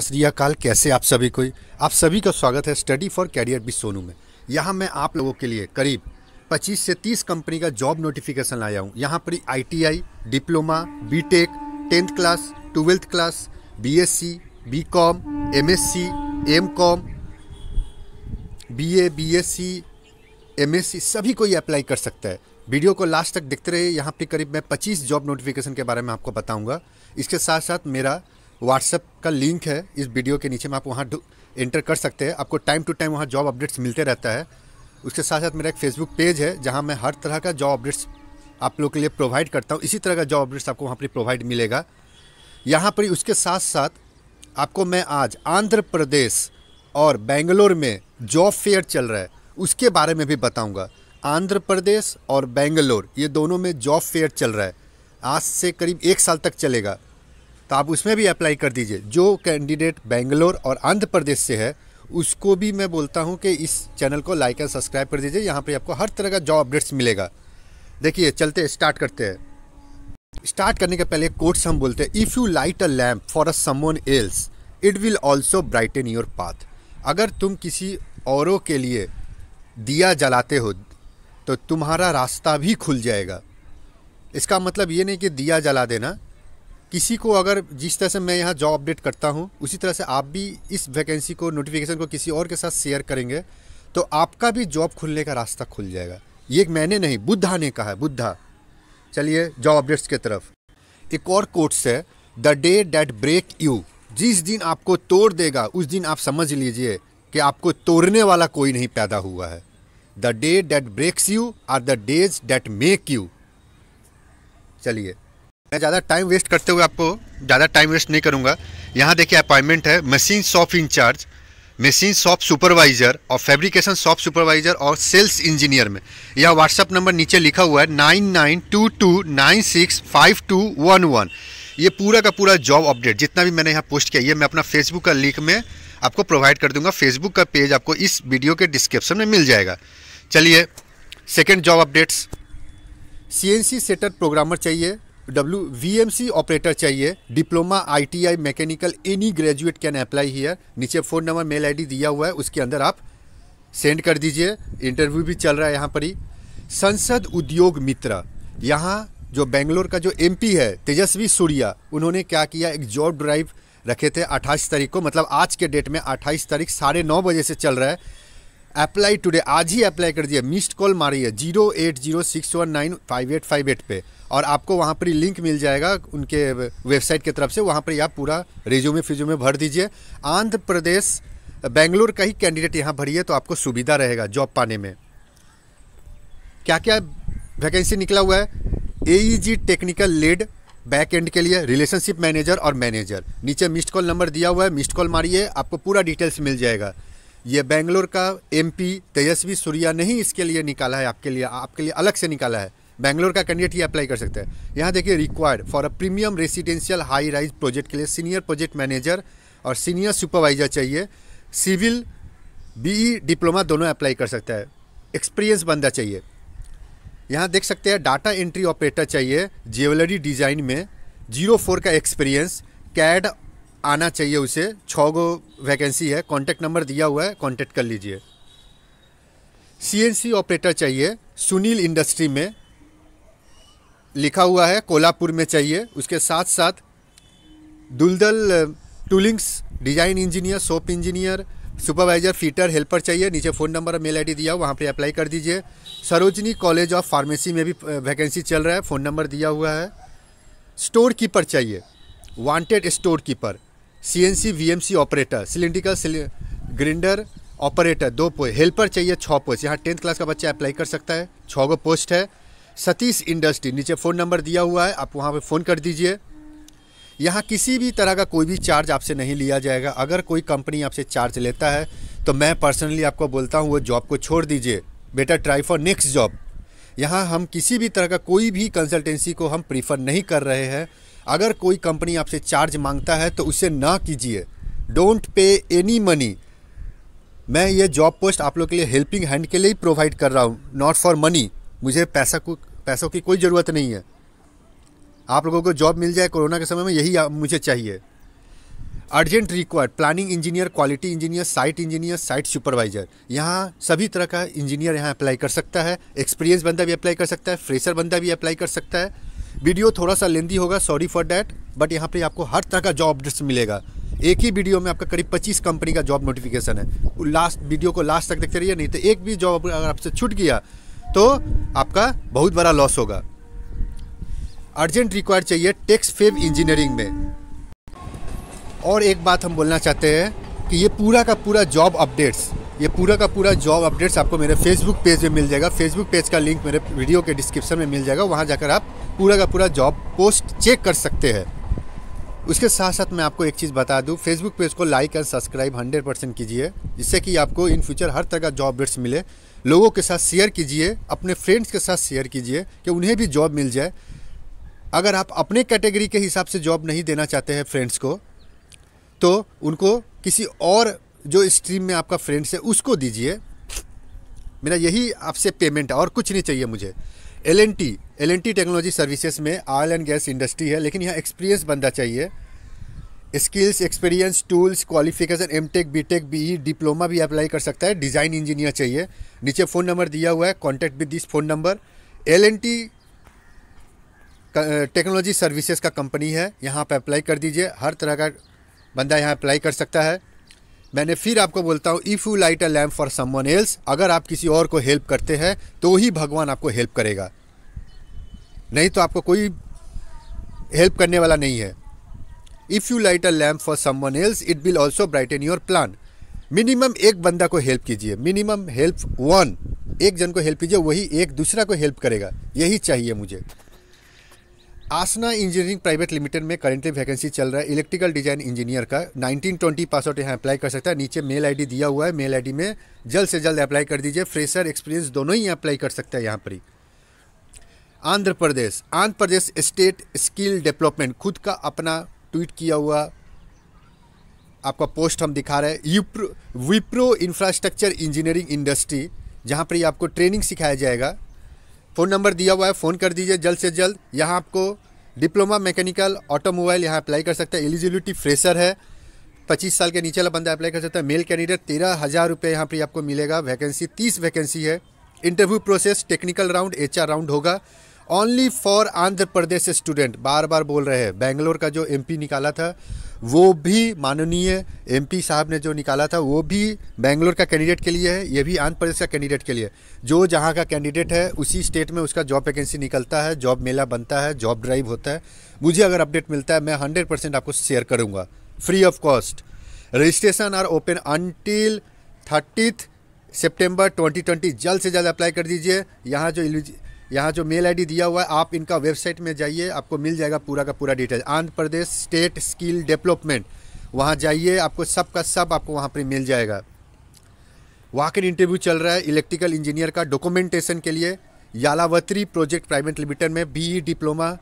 सतरियाकाल कैसे आप सभी को आप सभी का स्वागत है study for career B Sonu में यहाँ मैं आप लोगों के लिए करीब 25 से 30 कंपनी का जॉब नोटिफिकेशन लाया हूँ यहाँ पर ITI, diploma BTech, tenth class twelfth class BSc, BCom, MSc, MCom, BA, BSc, MSc सभी कोई अप्लाई कर सकता है वीडियो को लास्ट तक देखते रहे यहाँ पर करीब मैं पच्चीस जॉब नोटिफिकेशन के बारे में आपको बताऊँगा इसके साथ साथ मेरा व्हाट्सएप का लिंक है इस वीडियो के नीचे में आप वहाँ एंटर कर सकते हैं आपको टाइम टू टाइम वहाँ जॉब अपडेट्स मिलते रहता है उसके साथ साथ मेरा एक फेसबुक पेज है जहाँ मैं हर तरह का जॉब अपडेट्स आप लोग के लिए प्रोवाइड करता हूँ इसी तरह का जॉब अपडेट्स आपको वहाँ पर प्रोवाइड मिलेगा यहाँ पर उसके साथ साथ आपको मैं आज आंध्र प्रदेश और बेंगलोर में जॉब फेयर चल रहा है उसके बारे में भी बताऊंगा आंध्र प्रदेश और बेंगलोर ये दोनों में जॉब फेयर चल रहा है आज से करीब एक साल तक चलेगा तो आप उसमें भी अप्लाई कर दीजिए जो कैंडिडेट बेंगलोर और आंध्र प्रदेश से है उसको भी मैं बोलता हूँ कि इस चैनल को लाइक एंड सब्सक्राइब कर दीजिए यहाँ पर आपको हर तरह का जॉब अपडेट्स मिलेगा देखिए चलते स्टार्ट करते हैं स्टार्ट करने के पहले कोर्ट्स हम बोलते हैं if you light a lamp for a someone else it will also brighten your path अगर तुम किसी औरों के लिए दिया जलाते हो तो तुम्हारा रास्ता भी खुल जाएगा इसका मतलब ये नहीं कि दिया जला देना किसी को अगर जिस तरह से मैं यहाँ जॉब अपडेट करता हूँ उसी तरह से आप भी इस वैकेंसी को नोटिफिकेशन को किसी और के साथ शेयर करेंगे तो आपका भी जॉब खुलने का रास्ता खुल जाएगा ये मैंने नहीं बुद्धा ने कहा है बुद्धा चलिए जॉब अपडेट्स की तरफ एक और कोट्स है the day that break you जिस दिन आपको तोड़ देगा उस दिन आप समझ लीजिए कि आपको तोड़ने वाला कोई नहीं पैदा हुआ है the day that breaks you are the days that make you चलिए मैं ज़्यादा टाइम वेस्ट करते हुए आपको ज़्यादा टाइम वेस्ट नहीं करूँगा यहाँ देखिए अपॉइंटमेंट है machine shop incharge machine shop supervisor और फैब्रिकेशन शॉप सुपरवाइज़र और सेल्स इंजीनियर में यह व्हाट्सअप नंबर नीचे लिखा हुआ है nine nine two two nine six five two one one ये पूरा का पूरा जॉब अपडेट जितना भी मैंने यहाँ पोस्ट किया ये मैं अपना फेसबुक का लिंक में आपको प्रोवाइड कर दूंगा फेसबुक का पेज आपको इस वीडियो के डिस्क्रिप्शन में मिल जाएगा चलिए second job updates C N C setter programmer चाहिए W V M C operator चाहिए diploma I T I mechanical any graduate can apply here नीचे phone number mail I D दिया हुआ है उसके अंदर आप सेंड कर दीजिए इंटरव्यू भी चल रहा है यहाँ पर ही संसद उद्योग मित्र यहाँ जो बेंगलोर का जो एम है तेजस्वी सूर्या उन्होंने क्या किया एक जॉब ड्राइव रखे थे अट्ठाईस तारीख को मतलब आज के डेट में अट्ठाईस तारीख साढ़े नौ बजे से चल रहा है अप्लाई टुडे आज ही अप्लाई कर दिया मिस्ड कॉल मारिए zero eight zero six one nine five eight five eight पर और आपको वहाँ पर लिंक मिल जाएगा उनके वेबसाइट की तरफ से वहाँ पर आप पूरा रिज्यूमे फिज्यूमे भर दीजिए आंध्र प्रदेश बेंगलुरु का ही कैंडिडेट यहाँ भरिए तो आपको सुविधा रहेगा जॉब पाने में क्या क्या वैकेंसी निकला हुआ है a technical lead back end के लिए रिलेशनशिप मैनेजर और मैनेजर नीचे मिस्ड कॉल नंबर दिया हुआ है मिस्ड कॉल मारिए आपको पूरा डिटेल्स मिल जाएगा ये बेंगलोर का एमपी तेजस्वी सूर्या नहीं इसके लिए निकाला है आपके लिए आपके लिए अलग से निकाला है बेंगलोर का कैंडिडेट ही अप्लाई कर सकता है यहाँ देखिए required for a premium residential high rise project के लिए सीनियर प्रोजेक्ट मैनेजर और सीनियर सुपरवाइजर चाहिए सिविल बीई डिप्लोमा दोनों अप्लाई कर सकता है एक्सपीरियंस बंदा चाहिए यहाँ देख सकते हैं डाटा एंट्री ऑपरेटर चाहिए ज्वेलरी डिज़ाइन में जीरो फोर का एक्सपीरियंस कैड आना चाहिए उसे छः गो वैकेंसी है कॉन्टैक्ट नंबर दिया हुआ है कॉन्टैक्ट कर लीजिए सीएनसी ऑपरेटर चाहिए सुनील इंडस्ट्री में लिखा हुआ है कोल्हापुर में चाहिए उसके साथ साथ दुलदल toolings design engineer shop engineer supervisor fitter helper चाहिए नीचे फ़ोन नंबर और मेल आईडी दिया हुआ वहाँ पर अप्लाई कर दीजिए सरोजनी कॉलेज ऑफ फार्मेसी में भी वैकेंसी चल रहा है फ़ोन नंबर दिया हुआ है स्टोर कीपर चाहिए wanted store keeper CNC VMC operator cylindrical grinder operator दो पोस्ट हेल्पर चाहिए छः पोस्ट यहाँ टेंथ क्लास का बच्चा अप्लाई कर सकता है छः गो पोस्ट है सतीश इंडस्ट्री नीचे फ़ोन नंबर दिया हुआ है आप वहाँ पे फ़ोन कर दीजिए यहाँ किसी भी तरह का कोई भी चार्ज आपसे नहीं लिया जाएगा अगर कोई कंपनी आपसे चार्ज लेता है तो मैं पर्सनली आपको बोलता हूँ वो जॉब को छोड़ दीजिए better try for next job यहाँ हम किसी भी तरह का कोई भी कंसल्टेंसी को हम प्रीफर नहीं कर रहे हैं अगर कोई कंपनी आपसे चार्ज मांगता है तो उसे ना कीजिए डोंट पे एनी मनी मैं ये जॉब पोस्ट आप लोग के लिए हेल्पिंग हैंड के लिए ही प्रोवाइड कर रहा हूँ नॉट फॉर मनी मुझे पैसा को पैसों की कोई ज़रूरत नहीं है आप लोगों को जॉब मिल जाए कोरोना के समय में यही मुझे चाहिए urgent required planning engineer quality engineer site engineer site supervisor यहाँ सभी तरह का इंजीनियर यहाँ अप्लाई कर सकता है एक्सपीरियंस बंदा भी अप्लाई कर सकता है फ्रेशर बंदा भी अप्लाई कर सकता है वीडियो थोड़ा सा लेंदी होगा सॉरी फॉर डैट बट यहाँ पे आपको हर तरह का जॉब अपडेट्स मिलेगा एक ही वीडियो में आपका करीब 25 कंपनी का जॉब नोटिफिकेशन है लास्ट वीडियो को लास्ट तक देखते रहिए नहीं तो एक भी जॉब अगर आपसे छूट गया तो आपका बहुत बड़ा लॉस होगा अर्जेंट रिक्वायर चाहिए टेक्स फेव इंजीनियरिंग में और एक बात हम बोलना चाहते हैं कि ये पूरा का पूरा जॉब अपडेट्स ये पूरा का पूरा जॉब अपडेट्स आपको मेरे फेसबुक पेज में मिल जाएगा फेसबुक पेज का लिंक मेरे वीडियो के डिस्क्रिप्शन में मिल जाएगा वहाँ जाकर आप पूरा का पूरा जॉब पोस्ट चेक कर सकते हैं उसके साथ साथ मैं आपको एक चीज़ बता दूँ फेसबुक पेज को like and subscribe hundred percent कीजिए जिससे कि आपको इन फ्यूचर हर तरह का जॉब अपडेट्स मिले लोगों के साथ शेयर कीजिए अपने फ्रेंड्स के साथ शेयर कीजिए कि उन्हें भी जॉब मिल जाए अगर आप अपने कैटेगरी के हिसाब से जॉब नहीं देना चाहते हैं फ्रेंड्स को तो उनको किसी और जो स्ट्रीम में आपका फ्रेंड्स है उसको दीजिए मेरा यही आपसे पेमेंट है और कुछ नहीं चाहिए मुझे L N T L N T technology services में ऑयल एंड गैस इंडस्ट्री है लेकिन यहाँ एक्सपीरियंस बंदा चाहिए skills experience tools qualification M tech B tech B E diploma भी अप्लाई कर सकता है डिज़ाइन इंजीनियर चाहिए नीचे फ़ोन नंबर दिया हुआ है contact with this phone number L N T technology services का कंपनी है यहाँ पर अप्लाई कर दीजिए हर तरह का बंदा यहाँ अप्लाई कर सकता है मैंने फिर आपको बोलता हूँ if you light a lamp for someone else अगर आप किसी और को हेल्प करते हैं तो ही भगवान आपको हेल्प करेगा नहीं तो आपको कोई हेल्प करने वाला नहीं है if you light a lamp for someone else it will also brighten your plan minimum एक बंदा को हेल्प कीजिए मिनिमम हेल्प वन एक जन को हेल्प कीजिए वही एक दूसरा को हेल्प करेगा यही चाहिए मुझे आसना इंजीनियरिंग प्राइवेट लिमिटेड में करेंटली वैकेंसी चल रहा है इलेक्ट्रिकल डिजाइन इंजीनियर का 1920 पास आउट यहाँ अप्लाई कर सकता है नीचे मेल आईडी दिया हुआ है मेल आईडी में जल्द से जल्द अप्लाई कर दीजिए फ्रेशर एक्सपीरियंस दोनों ही अप्लाई कर सकता है यहाँ पर ही Andhra Pradesh Andhra Pradesh state skill development खुद का अपना ट्वीट किया हुआ आपका पोस्ट हम दिखा रहे हैं विप्रो इंफ्रास्ट्रक्चर इंजीनियरिंग इंडस्ट्री जहाँ पर ही आपको ट्रेनिंग सिखाया जाएगा फ़ोन नंबर दिया हुआ है फ़ोन कर दीजिए जल्द से जल्द यहाँ आपको डिप्लोमा मैकेनिकल ऑटोमोबाइल यहाँ अप्लाई कर सकते हैं एलिजिबिलिटी फ्रेशर है पच्चीस साल के नीचे वाला बंदा अप्लाई कर सकता है मेल कैंडिडेट तेरह हज़ार रुपये यहाँ पर आपको मिलेगा वैकेंसी तीस वैकेंसी है interview process technical round H round होगा only for Andhra Pradesh student बार बार बोल रहे हैं बैंगलोर का जो एम निकाला था वो भी माननीय एमपी साहब ने जो निकाला था वो भी बेंगलोर का कैंडिडेट के लिए है ये भी आंध्र प्रदेश का कैंडिडेट के लिए जो जहाँ का कैंडिडेट है उसी स्टेट में उसका जॉब वैकेंसी निकलता है जॉब मेला बनता है जॉब ड्राइव होता है मुझे अगर अपडेट मिलता है मैं हंड्रेड परसेंट आपको शेयर करूँगा free of cost registration are open until thirtieth September 2020 जल्द से जल्द अप्लाई कर दीजिए यहाँ जो यहाँ जो मेल आईडी दिया हुआ है आप इनका वेबसाइट में जाइए आपको मिल जाएगा पूरा का पूरा detail Andhra Pradesh state skill development वहाँ जाइए आपको सब का सब आपको वहाँ पर मिल जाएगा वहाँ के इंटरव्यू चल रहा है इलेक्ट्रिकल इंजीनियर का डॉक्यूमेंटेशन के लिए यालावत्री प्रोजेक्ट प्राइवेट लिमिटेड में B e diploma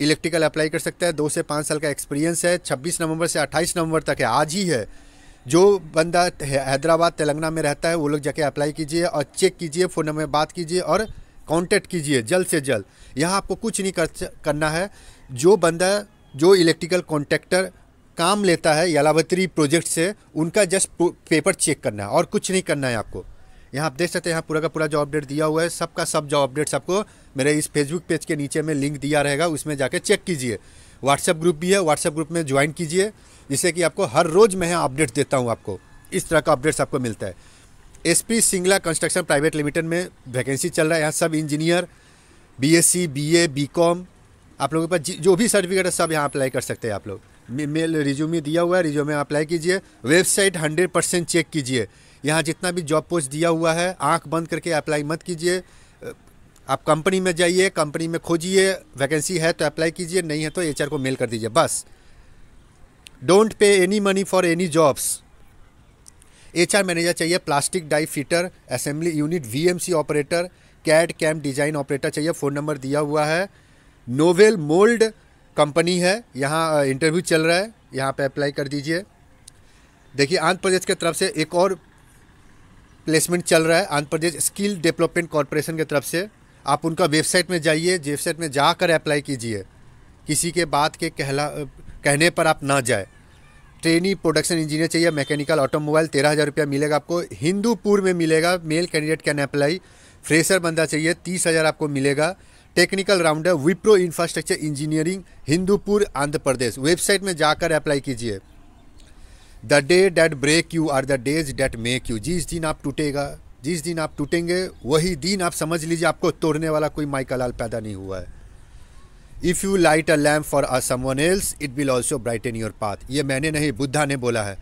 electrical apply कर सकता है दो से पाँच साल का एक्सपीरियंस है छब्बीस नवंबर से अट्ठाईस नवंबर तक है आज ही है जो बंदा हैदराबाद तेलंगाना में रहता है वो लोग जाके अप्लाई कीजिए और चेक कीजिए फ़ोन नंबर बात कीजिए और कांटेक्ट कीजिए जल्द से जल्द यहाँ आपको कुछ नहीं कर, करना है जो बंदा जो इलेक्ट्रिकल कॉन्ट्रैक्टर काम लेता है यालावत्री प्रोजेक्ट से उनका जस्ट पेपर चेक करना है और कुछ नहीं करना है आपको यहाँ आप देख सकते हैं यहाँ पूरा का पूरा जॉब अपडेट दिया हुआ है सबका सब जॉब अपडेट्स आपको मेरे इस फेसबुक पेज के नीचे में लिंक दिया रहेगा उसमें जाके चेक कीजिए व्हाट्सएप ग्रुप भी है व्हाट्सएप ग्रुप में ज्वाइन कीजिए जिससे कि आपको हर रोज़ मैं अपडेट देता हूँ आपको इस तरह का अपडेट्स आपको मिलता है SP Singla construction private limited में वैकेंसी चल रहा है यहाँ सब इंजीनियर बीएससी बीए बीकॉम आप लोगों के पास जो भी सर्टिफिकेट है सब यहाँ अप्लाई कर सकते हैं आप लोग मेल रिज्यूमे दिया हुआ है रिज्यूमे अप्लाई कीजिए वेबसाइट हंड्रेड परसेंट चेक कीजिए यहाँ जितना भी जॉब पोस्ट दिया हुआ है आँख बंद करके अप्लाई मत कीजिए आप कंपनी में जाइए कंपनी में खोजिए वैकेंसी है तो अप्लाई कीजिए नहीं है तो एच को मेल कर दीजिए बस don't pay any money for any jobs HR manager चाहिए plastic die fitter assembly unit VMC operator CAD camp design operator चाहिए फ़ोन नंबर दिया हुआ है नोवेल मोल्ड कंपनी है यहाँ इंटरव्यू चल रहा है यहाँ पे अप्लाई कर दीजिए देखिए आंध्र प्रदेश के तरफ से एक और प्लेसमेंट चल रहा है Andhra Pradesh skill development corporation की तरफ से आप उनका वेबसाइट में जाइए वेबसाइट में जाकर अप्लाई कीजिए किसी के बात के कहला कहने पर आप ना जाए ट्रेनी प्रोडक्शन इंजीनियर चाहिए मैकेनिकल ऑटोमोबाइल तेरह हज़ार रुपया मिलेगा आपको हिंदूपुर में मिलेगा male candidate can apply fresher बंदा चाहिए तीस हज़ार आपको मिलेगा technical rounder Wipro infrastructure engineering Hindupur Andhra Pradesh website में जाकर अप्लाई कीजिए the day that break you are the days that make you जिस दिन आप टूटेगा जिस दिन आप टूटेंगे वही दिन आप समझ लीजिए आपको तोड़ने वाला कोई माइकालाल लाल पैदा नहीं हुआ है if you light a lamp for a someone else it will also brighten your path ये मैंने नहीं बुद्धा ने बोला है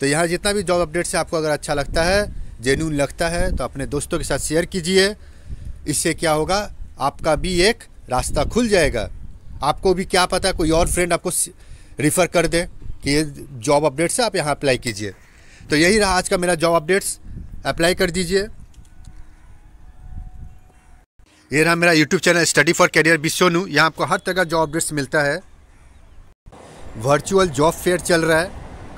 तो यहाँ जितना भी जॉब अपडेट्स है आपको अगर अच्छा लगता है जेन्यून लगता है तो अपने दोस्तों के साथ शेयर कीजिए इससे क्या होगा आपका भी एक रास्ता खुल जाएगा आपको भी क्या पता कोई और फ्रेंड आपको रिफ़र कर दे कि ये जॉब अपडेट्स है आप यहाँ अप्लाई कीजिए तो यही रहा आज का मेरा जॉब अपडेट्स अप्लाई कर दीजिए ये रहा मेरा YouTube channel study for career बिशोनू सोनू यहाँ आपको हर तरह का जॉब अपडेट्स मिलता है वर्चुअल जॉब फेयर चल रहा है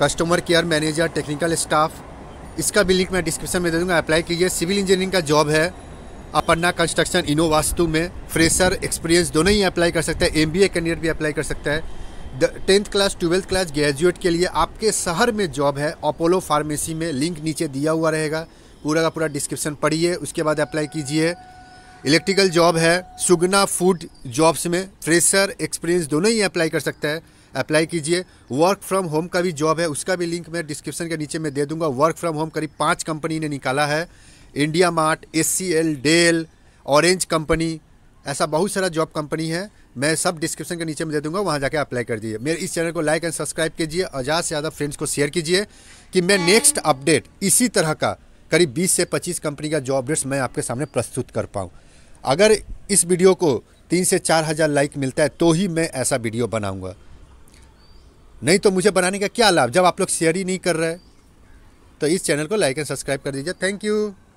customer care manager technical staff इसका भी लिंक मैं डिस्क्रिप्शन में दे दूँगा अप्लाई कीजिए सिविल इंजीनियरिंग का जॉब है अपना कंस्ट्रक्शन इनो वास्तु में फ्रेशर एक्सपीरियंस दोनों ही अप्लाई कर सकते हैं एम कैंडिडेट भी अप्लाई कर सकता है tenth class twelfth class graduate के लिए आपके शहर में जॉब है अपोलो फार्मेसी में लिंक नीचे दिया हुआ रहेगा पूरा का पूरा डिस्क्रिप्शन पढ़िए उसके बाद अप्लाई कीजिए इलेक्ट्रिकल जॉब है सुगना फूड जॉब्स में फ्रेशर एक्सपीरियंस दोनों ही अप्लाई कर सकता है अप्लाई कीजिए वर्क फ्रॉम होम का भी जॉब है उसका भी लिंक मैं डिस्क्रिप्शन के नीचे मैं दे दूंगा वर्क फ्रॉम होम करीब पाँच कंपनी ने निकाला है India mart S C L Dell orange company ऐसा बहुत सारा जॉब कंपनी है मैं सब डिस्क्रिप्शन के नीचे में दे दूंगा वहाँ जाके अप्लाई कर दीजिए मेरे इस चैनल को लाइक एंड सब्सक्राइब कीजिए और ज़्यादा से ज़्यादा फ्रेंड्स को शेयर कीजिए कि मैं नेक्स्ट अपडेट इसी तरह का करीब 20 से 25 कंपनी का जॉब अपडेट्स मैं आपके सामने प्रस्तुत कर पाऊँ अगर इस वीडियो को तीन से चार हज़ार लाइक मिलता है तो ही मैं ऐसा वीडियो बनाऊंगा नहीं तो मुझे बनाने का क्या लाभ जब आप लोग शेयर ही नहीं कर रहे तो इस चैनल को लाइक एंड सब्सक्राइब कर दीजिए थैंक यू